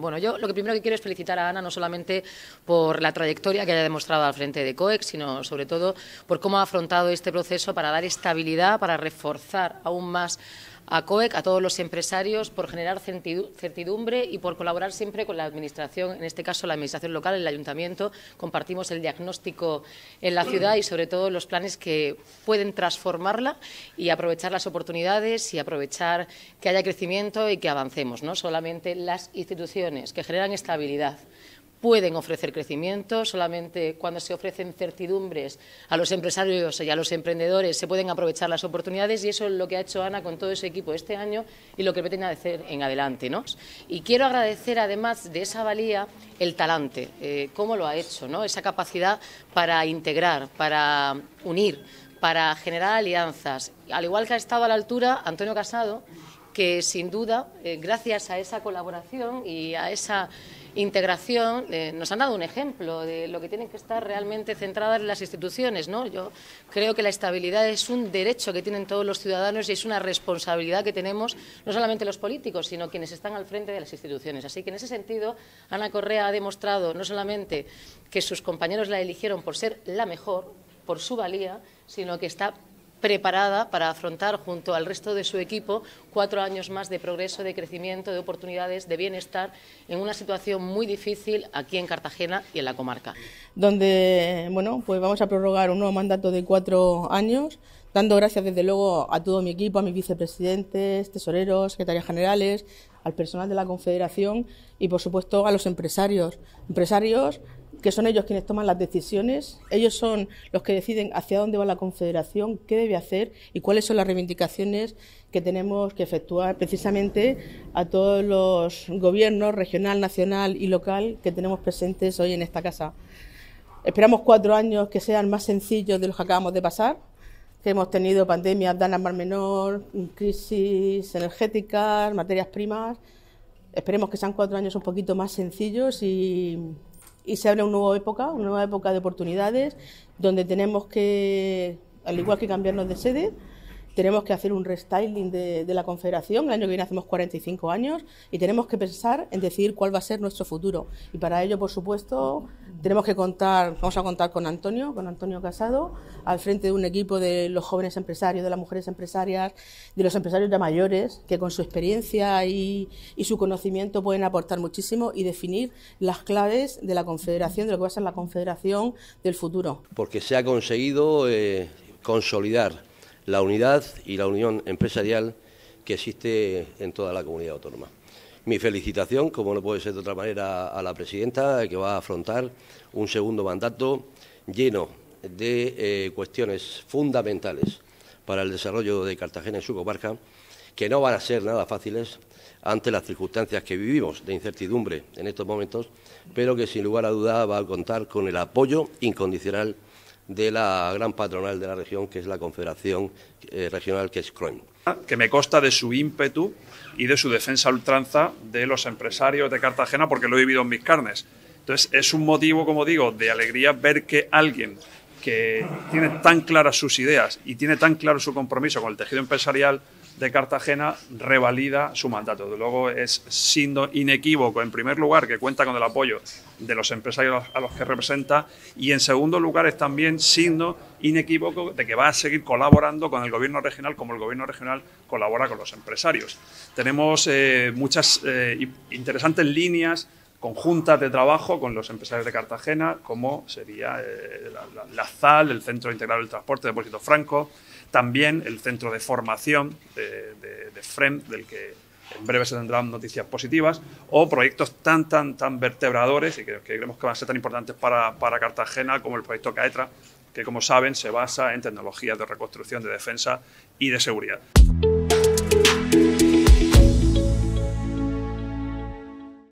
Bueno, yo lo que primero que quiero es felicitar a Ana no solamente por la trayectoria que haya demostrado al frente de COEX, sino sobre todo por cómo ha afrontado este proceso para dar estabilidad, para reforzar aún más a COEC, a todos los empresarios, por generar certidumbre y por colaborar siempre con la Administración, en este caso la Administración local, el Ayuntamiento. Compartimos el diagnóstico en la ciudad y, sobre todo, los planes que pueden transformarla y aprovechar las oportunidades y aprovechar que haya crecimiento y que avancemos. No solamente las instituciones que generan estabilidad, pueden ofrecer crecimiento, solamente cuando se ofrecen certidumbres a los empresarios y a los emprendedores se pueden aprovechar las oportunidades y eso es lo que ha hecho Ana con todo ese equipo este año y lo que pretende hacer en adelante. Y quiero agradecer además de esa valía el talante, eh, cómo lo ha hecho, ¿no? esa capacidad para integrar, para unir, para generar alianzas. Al igual que ha estado a la altura Antonio Casado, que sin duda, eh, gracias a esa colaboración y a esa integración, eh, nos han dado un ejemplo de lo que tienen que estar realmente centradas las instituciones. ¿no? Yo creo que la estabilidad es un derecho que tienen todos los ciudadanos y es una responsabilidad que tenemos, no solamente los políticos, sino quienes están al frente de las instituciones. Así que en ese sentido, Ana Correa ha demostrado no solamente que sus compañeros la eligieron por ser la mejor, por su valía, sino que está preparada para afrontar junto al resto de su equipo cuatro años más de progreso, de crecimiento, de oportunidades, de bienestar en una situación muy difícil aquí en Cartagena y en la comarca. Donde, bueno, pues vamos a prorrogar un nuevo mandato de cuatro años, dando gracias desde luego a todo mi equipo, a mis vicepresidentes, tesoreros, secretarias generales, al personal de la Confederación y por supuesto a los empresarios. Empresarios que son ellos quienes toman las decisiones, ellos son los que deciden hacia dónde va la Confederación, qué debe hacer y cuáles son las reivindicaciones que tenemos que efectuar precisamente a todos los gobiernos regional, nacional y local que tenemos presentes hoy en esta casa. Esperamos cuatro años que sean más sencillos de los que acabamos de pasar, que hemos tenido pandemias danas más menor, crisis energéticas, materias primas. Esperemos que sean cuatro años un poquito más sencillos y y se abre una nueva época, una nueva época de oportunidades, donde tenemos que, al igual que cambiarnos de sede, tenemos que hacer un restyling de, la Confederación, el año que viene hacemos 45 años y tenemos que pensar en decidir cuál va a ser nuestro futuro. Y para ello, por supuesto, tenemos que contar, vamos a contar con Antonio, con Antonio Casado, al frente de un equipo de los jóvenes empresarios, de las mujeres empresarias, de los empresarios ya mayores, que con su experiencia y, su conocimiento pueden aportar muchísimo y definir las claves de la Confederación, de lo que va a ser la Confederación del futuro. Porque se ha conseguido eh, consolidar la unidad y la unión empresarial que existe en toda la comunidad autónoma. Mi felicitación, como no puede ser de otra manera, a la presidenta que va a afrontar un segundo mandato lleno de eh, cuestiones fundamentales para el desarrollo de Cartagena y su comarca, que no van a ser nada fáciles ante las circunstancias que vivimos de incertidumbre en estos momentos, pero que sin lugar a duda va a contar con el apoyo incondicional de la gran patronal de la región, que es la Confederación eh, Regional, que es CROEN. Que me consta de su ímpetu y de su defensa ultranza de los empresarios de Cartagena, porque lo he vivido en mis carnes. Entonces, es un motivo, como digo, de alegría ver que alguien que tiene tan claras sus ideas y tiene tan claro su compromiso con el tejido empresarial de Cartagena, revalida su mandato. de luego es siendo inequívoco, en primer lugar, que cuenta con el apoyo de los empresarios a los que representa y, en segundo lugar, es también siendo inequívoco de que va a seguir colaborando con el gobierno regional como el gobierno regional colabora con los empresarios. Tenemos eh, muchas eh, interesantes líneas conjuntas de trabajo con los empresarios de Cartagena, como sería eh, la, ZAL, el Centro Integral del Transporte de Depósito Franco, también el Centro de Formación de, FREM, del que en breve se tendrán noticias positivas, o proyectos tan, tan, tan vertebradores y que, que creemos que van a ser tan importantes para, para Cartagena como el proyecto CAETRA, que como saben se basa en tecnologías de reconstrucción, de defensa y de seguridad.